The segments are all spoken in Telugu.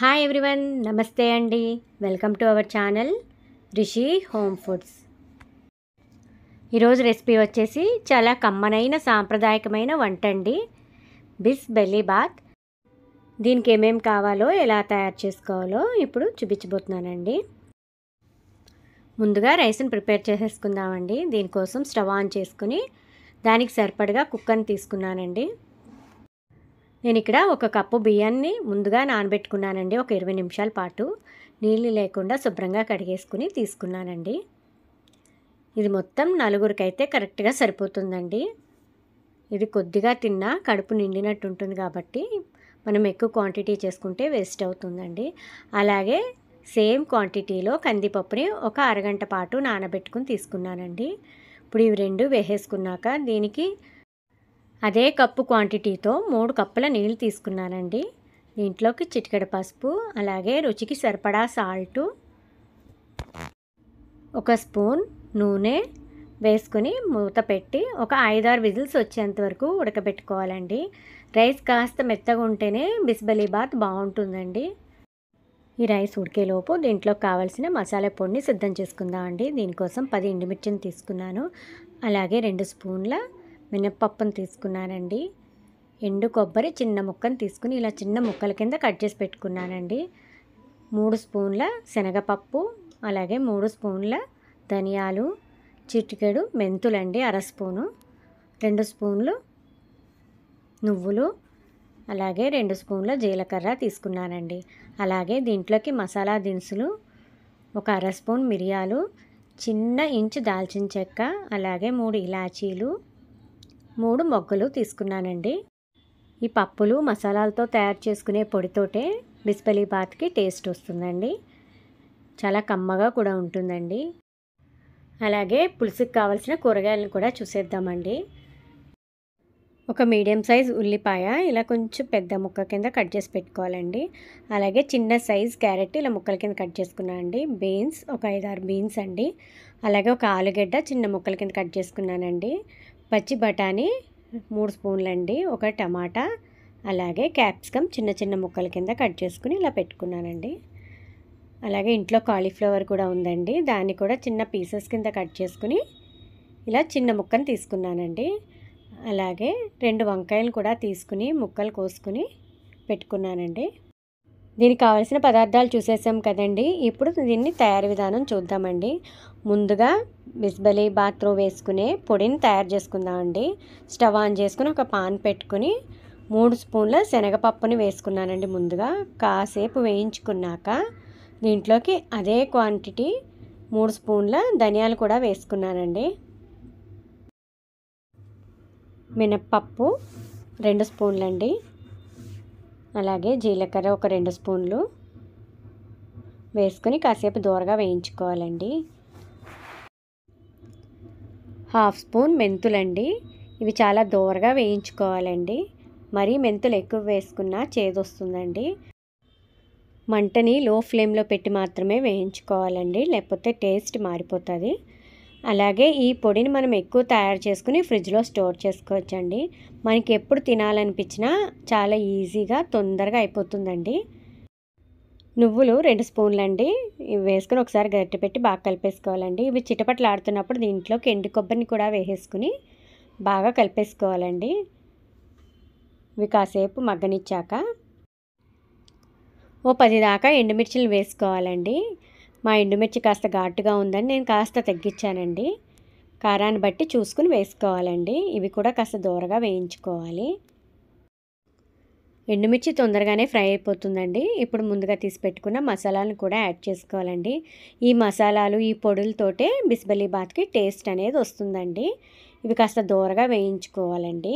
హాయ్ ఎవ్రీవన్ నమస్తే అండి welcome to our channel Rishi home foods ఈరోజు రెసిపీ వచ్చేసి చాలా కమ్మనైన సాంప్రదాయకమైన వంట అండి బిస్ బెల్లీ బాత్ దీనికి ఏమేం కావాలో ఎలా తయారు చేసుకోవాలో ఇప్పుడు చూపించబోతున్నానండి ముందుగా రైస్ని ప్రిపేర్ చేసేసుకుందామండి దీనికోసం స్టవ్ ఆన్ చేసుకుని దానికి సరిపడగా కుక్కర్ని తీసుకున్నానండి నేను ఇక్కడ ఒక కప్పు బియ్యాన్ని ముందుగా నానబెట్టుకున్నానండి ఒక ఇరవై నిమిషాల పాటు నీళ్ళు లేకుండా శుభ్రంగా కడిగేసుకుని తీసుకున్నానండి ఇది మొత్తం నలుగురికైతే కరెక్ట్గా సరిపోతుందండి ఇది కొద్దిగా తిన్నా కడుపు నిండినట్టు ఉంటుంది కాబట్టి మనం ఎక్కువ క్వాంటిటీ చేసుకుంటే వేస్ట్ అవుతుందండి అలాగే సేమ్ క్వాంటిటీలో కందిపప్పుని ఒక అరగంట పాటు నానబెట్టుకుని తీసుకున్నానండి ఇప్పుడు ఇవి రెండు వేసేసుకున్నాక దీనికి అదే కప్పు క్వాంటిటీతో మూడు కప్పుల నీళ్ళు తీసుకున్నానండి దీంట్లోకి చిటికెడ పసుపు అలాగే రుచికి సరిపడా సాల్టు ఒక స్పూన్ నూనె వేసుకుని మూత పెట్టి ఒక ఐదారు విజిల్స్ వచ్చేంత వరకు ఉడకబెట్టుకోవాలండి రైస్ కాస్త మెత్తగా ఉంటేనే బిస్బలీ బాత్ బాగుంటుందండి ఈ రైస్ ఉడికేలోపు దీంట్లో కావాల్సిన మసాలా పొడిని సిద్ధం చేసుకుందామండి దీనికోసం పది ఎండుమిర్చిని తీసుకున్నాను అలాగే రెండు స్పూన్ల మినప్పప్పును తీసుకున్నానండి ఎండు కొబ్బరి చిన్న ముక్కను తీసుకుని ఇలా చిన్న ముక్కల కింద కట్ చేసి పెట్టుకున్నానండి మూడు స్పూన్ల శనగపప్పు అలాగే మూడు స్పూన్ల ధనియాలు చిటికెడు మెంతులండి అర స్పూను రెండు స్పూన్లు నువ్వులు అలాగే రెండు స్పూన్ల జీలకర్ర తీసుకున్నానండి అలాగే దీంట్లోకి మసాలా దినుసులు ఒక అర స్పూన్ మిరియాలు చిన్న ఇంచు దాల్చిన చెక్క అలాగే మూడు ఇలాచీలు మూడు మొగ్గలు తీసుకున్నానండి ఈ పప్పులు మసాలాలతో తయారు చేసుకునే పొడితోటే బిస్పలీ బాత్కి టేస్ట్ వస్తుందండి చాలా కమ్మగా కూడా ఉంటుందండి అలాగే పులుసుకి కావాల్సిన కూరగాయలను కూడా చూసేద్దామండి ఒక మీడియం సైజ్ ఉల్లిపాయ ఇలా కొంచెం పెద్ద ముక్క కింద కట్ చేసి పెట్టుకోవాలండి అలాగే చిన్న సైజ్ క్యారెట్ ఇలా ముక్కల కింద కట్ చేసుకున్నానండి బీన్స్ ఒక ఐదారు బీన్స్ అండి అలాగే ఒక ఆలుగడ్డ చిన్న ముక్కల కింద కట్ చేసుకున్నానండి పచ్చి బఠానీ మూడు స్పూన్లండి ఒక టమాటా అలాగే క్యాప్సికమ్ చిన్న చిన్న ముక్కల కింద కట్ చేసుకుని ఇలా పెట్టుకున్నానండి అలాగే ఇంట్లో కాలీఫ్లవర్ కూడా ఉందండి దాన్ని కూడా చిన్న పీసెస్ కింద కట్ చేసుకుని ఇలా చిన్న ముక్కను తీసుకున్నానండి అలాగే రెండు వంకాయలు కూడా తీసుకుని ముక్కలు కోసుకుని పెట్టుకున్నానండి దీనికి కావాల్సిన పదార్థాలు చూసేసాం కదండి ఇప్పుడు దీన్ని తయారు విధానం చూద్దామండి ముందుగా బిస్బలి బాత్రూమ్ వేసుకునే పొడిని తయారు చేసుకుందామండి స్టవ్ ఆన్ చేసుకుని ఒక పాన్ పెట్టుకుని మూడు స్పూన్ల శనగపప్పుని వేసుకున్నానండి ముందుగా కాసేపు వేయించుకున్నాక దీంట్లోకి అదే క్వాంటిటీ మూడు స్పూన్ల ధనియాలు కూడా వేసుకున్నానండి మినప్పప్పు రెండు స్పూన్లండి అలాగే జీలకర్ర ఒక రెండు స్పూన్లు వేసుకుని కాసేపు దూరగా వేయించుకోవాలండి హాఫ్ స్పూన్ మెంతులండి ఇవి చాలా దూరగా వేయించుకోవాలండి మరీ మెంతులు ఎక్కువ వేసుకున్నా చేదొస్తుందండి మంటని లో ఫ్లేమ్లో పెట్టి మాత్రమే వేయించుకోవాలండి లేకపోతే టేస్ట్ మారిపోతుంది అలాగే ఈ పొడిని మనం ఎక్కువ తయారు చేసుకుని ఫ్రిడ్జ్లో స్టోర్ చేసుకోవచ్చండి మనకి ఎప్పుడు తినాలనిపించినా చాలా ఈజీగా తొందరగా అయిపోతుందండి నువ్వులు రెండు స్పూన్లు ఇవి వేసుకుని ఒకసారి గట్టి పెట్టి బాగా కలిపేసుకోవాలండి ఇవి చిటపట్లు ఆడుతున్నప్పుడు దీంట్లోకి ఎండు కొబ్బరిని కూడా వేసేసుకుని బాగా కలిపేసుకోవాలండి ఇవి కాసేపు మగ్గనిచ్చాక ఓ పది దాకా ఎండుమిర్చిలు వేసుకోవాలండి మా ఎండుమిర్చి కాస్త ఘాటుగా ఉందని నేను కాస్త తగ్గించానండి కారాన్ని బట్టి చూసుకుని వేసుకోవాలండి ఇవి కూడా కాస్త దూరగా వేయించుకోవాలి ఎండుమిర్చి తొందరగానే ఫ్రై అయిపోతుందండి ఇప్పుడు ముందుగా తీసి పెట్టుకున్న మసాలాలను కూడా యాడ్ చేసుకోవాలండి ఈ మసాలాలు ఈ పొడులతోటే బిస్బలీ బాత్కి టేస్ట్ అనేది వస్తుందండి ఇవి కాస్త దూరగా వేయించుకోవాలండి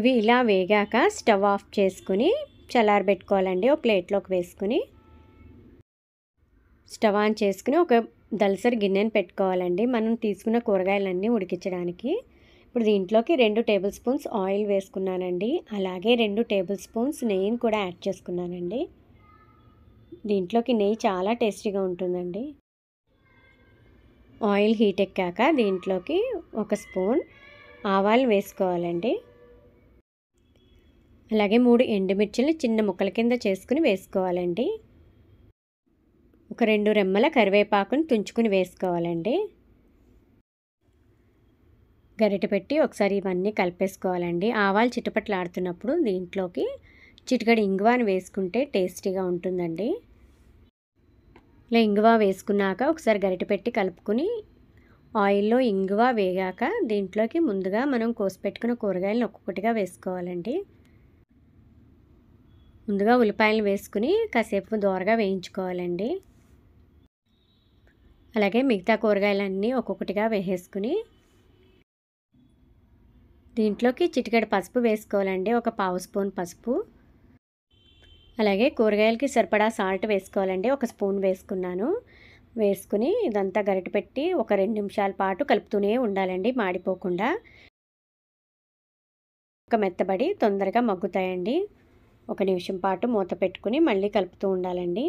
ఇవి ఇలా వేగాక స్టవ్ ఆఫ్ చేసుకుని చల్లారబెట్టుకోవాలండి ఒక ప్లేట్లోకి వేసుకుని స్టవ్ ఆన్ చేసుకుని ఒక దలసరి గిన్నెని పెట్టుకోవాలండి మనం తీసుకున్న కూరగాయలన్నీ ఉడికించడానికి ఇప్పుడు దీంట్లోకి రెండు టేబుల్ స్పూన్స్ ఆయిల్ వేసుకున్నానండి అలాగే రెండు టేబుల్ స్పూన్స్ నెయ్యిని కూడా యాడ్ చేసుకున్నానండి దీంట్లోకి నెయ్యి చాలా టేస్టీగా ఉంటుందండి ఆయిల్ హీట్ ఎక్కాక దీంట్లోకి ఒక స్పూన్ ఆవాలు వేసుకోవాలండి అలాగే మూడు ఎండుమిర్చిలు చిన్న ముక్కల కింద చేసుకుని వేసుకోవాలండి ఒక రెండు రెమ్మల కరివేపాకును తుంచుకుని వేసుకోవాలండి గరిట పెట్టి ఒకసారి ఇవన్నీ కలిపేసుకోవాలండి ఆవాలు చిటపట్లాడుతున్నప్పుడు దీంట్లోకి చిటికడి ఇంగువాని వేసుకుంటే టేస్టీగా ఉంటుందండి ఇలా ఇంగువ వేసుకున్నాక ఒకసారి గరిట పెట్టి కలుపుకుని ఆయిల్లో ఇంగువ వేగాక దీంట్లోకి ముందుగా మనం కోసిపెట్టుకున్న కూరగాయలను ఒక్కొక్కటిగా వేసుకోవాలండి ముందుగా ఉల్లిపాయలు వేసుకుని కాసేపు దోరగా వేయించుకోవాలండి అలాగే మిగతా కూరగాయలన్నీ ఒక్కొక్కటిగా వేసేసుకుని దీంట్లోకి చిటికెడు పసుపు వేసుకోవాలండి ఒక పావు స్పూన్ పసుపు అలాగే కూరగాయలకి సరిపడా సాల్ట్ వేసుకోవాలండి ఒక స్పూన్ వేసుకున్నాను వేసుకుని ఇదంతా గరిటపెట్టి ఒక రెండు నిమిషాల పాటు కలుపుతూనే ఉండాలండి మాడిపోకుండా ఒక మెత్తబడి తొందరగా మగ్గుతాయండి ఒక నిమిషం పాటు మూత పెట్టుకుని మళ్ళీ కలుపుతూ ఉండాలండి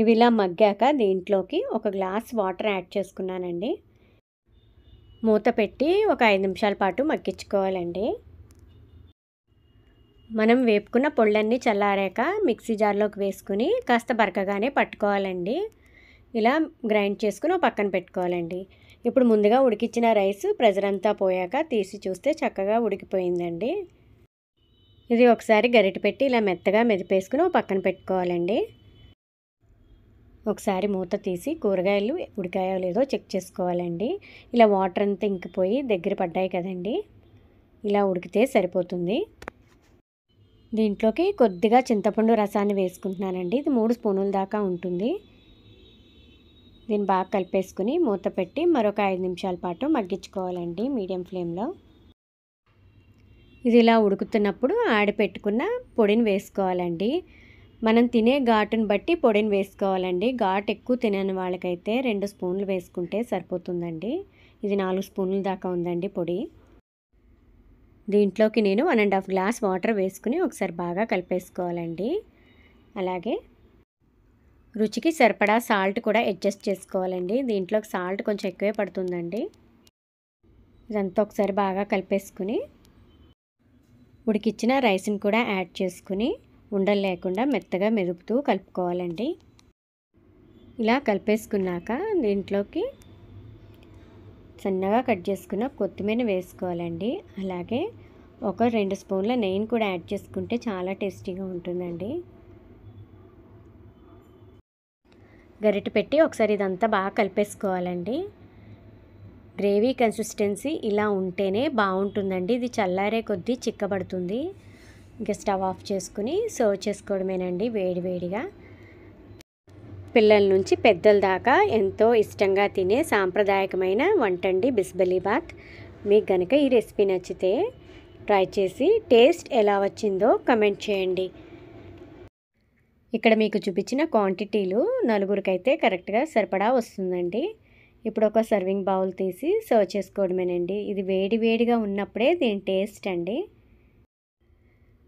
ఇవి ఇలా మగ్గాక దీంట్లోకి ఒక గ్లాస్ వాటర్ యాడ్ చేసుకున్నానండి మూత పెట్టి ఒక ఐదు నిమిషాల పాటు మగ్గించుకోవాలండి మనం వేపుకున్న పొళ్ళన్నీ చల్లారాక మిక్సీ జార్లోకి వేసుకుని కాస్త బరకగానే పట్టుకోవాలండి ఇలా గ్రైండ్ చేసుకుని పక్కన పెట్టుకోవాలండి ఇప్పుడు ముందుగా ఉడికిచ్చిన రైస్ ప్రెజర్ అంతా పోయాక తీసి చూస్తే చక్కగా ఉడికిపోయిందండి ఇది ఒకసారి గరిటె పెట్టి ఇలా మెత్తగా మెదిపేసుకుని పక్కన పెట్టుకోవాలండి ఒకసారి మూత తీసి కూరగాయలు ఉడికాయో లేదో చెక్ చేసుకోవాలండి ఇలా వాటర్ అంతా ఇంకిపోయి దగ్గర పడ్డాయి కదండి ఇలా ఉడికితే సరిపోతుంది దీంట్లోకి కొద్దిగా చింతపండు రసాన్ని వేసుకుంటున్నానండి ఇది మూడు స్పూనుల దాకా ఉంటుంది దీన్ని బాగా కలిపేసుకుని మూత పెట్టి మరొక ఐదు నిమిషాల పాటు మగ్గించుకోవాలండి మీడియం ఫ్లేమ్లో ఇది ఇలా ఉడుకుతున్నప్పుడు ఆడిపెట్టుకున్న పొడిని వేసుకోవాలండి మనం తినే ఘాటును బట్టి పొడిని వేసుకోవాలండి ఘాట్ ఎక్కువ తినని వాళ్ళకైతే రెండు స్పూన్లు వేసుకుంటే సరిపోతుందండి ఇది నాలుగు స్పూన్ల దాకా ఉందండి పొడి దీంట్లోకి నేను one and half glass water వేసుకుని ఒకసారి బాగా కలిపేసుకోవాలండి అలాగే రుచికి సరిపడా సాల్ట్ కూడా అడ్జస్ట్ చేసుకోవాలండి దీంట్లోకి సాల్ట్ కొంచెం ఎక్కువే పడుతుందండి ఇదంతా ఒకసారి బాగా కలిపేసుకుని ఉడికిచ్చిన రైస్ని కూడా యాడ్ చేసుకుని ఉండలు లేకుండా మెత్తగా మెరుపుతూ కలుపుకోవాలండి ఇలా కలిపేసుకున్నాక దీంట్లోకి సన్నగా కట్ చేసుకున్న కొత్తిమీర వేసుకోవాలండి అలాగే ఒక రెండు స్పూన్ల నెయ్యిని కూడా యాడ్ చేసుకుంటే చాలా టేస్టీగా ఉంటుందండి గరిటె పెట్టి ఒకసారి ఇదంతా బాగా కలిపేసుకోవాలండి గ్రేవీ కన్సిస్టెన్సీ ఇలా ఉంటేనే బాగుంటుందండి ఇది చల్లారే కొద్దీ చిక్కబడుతుంది ఇంకా స్టవ్ ఆఫ్ చేసుకుని సర్వ్ చేసుకోవడమేనండి వేడివేడిగా పిల్లల నుంచి పెద్దల దాకా ఎంతో ఇష్టంగా తినే సాంప్రదాయకమైన వంట అండి బిస్బలీబాత్ మీకు కనుక ఈ రెసిపీ నచ్చితే ట్రై చేసి టేస్ట్ ఎలా వచ్చిందో కమెంట్ చేయండి ఇక్కడ మీకు చూపించిన క్వాంటిటీలు నలుగురికైతే కరెక్ట్గా సరిపడా వస్తుందండి ఇప్పుడు ఒక సర్వింగ్ బౌల్ తీసి సర్వ్ చేసుకోవడమేనండి ఇది వేడి వేడిగా ఉన్నప్పుడే దీని టేస్ట్ అండి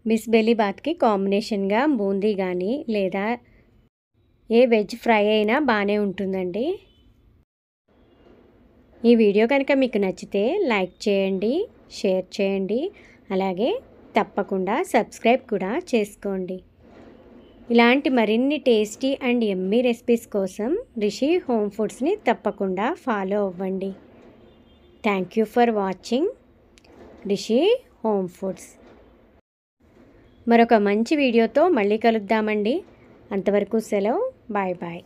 మిస్బెలీ బాత్కి కాంబినేషన్గా బూందీ కానీ లేదా ఏ వెజ్ ఫ్రై అయినా బాగానే ఉంటుందండి ఈ వీడియో కనుక మీకు నచ్చితే లైక్ చేయండి షేర్ చేయండి అలాగే తప్పకుండా సబ్స్క్రైబ్ కూడా చేసుకోండి ఇలాంటి మరిన్ని టేస్టీ అండ్ ఎమ్మీ రెసిపీస్ కోసం రిషి హోమ్ ఫుడ్స్ని తప్పకుండా ఫాలో అవ్వండి thank you for watching Rishi home foods మరొక మంచి వీడియోతో మళ్ళీ కలుద్దామండి అంతవరకు సెలవు బాయ్ బాయ్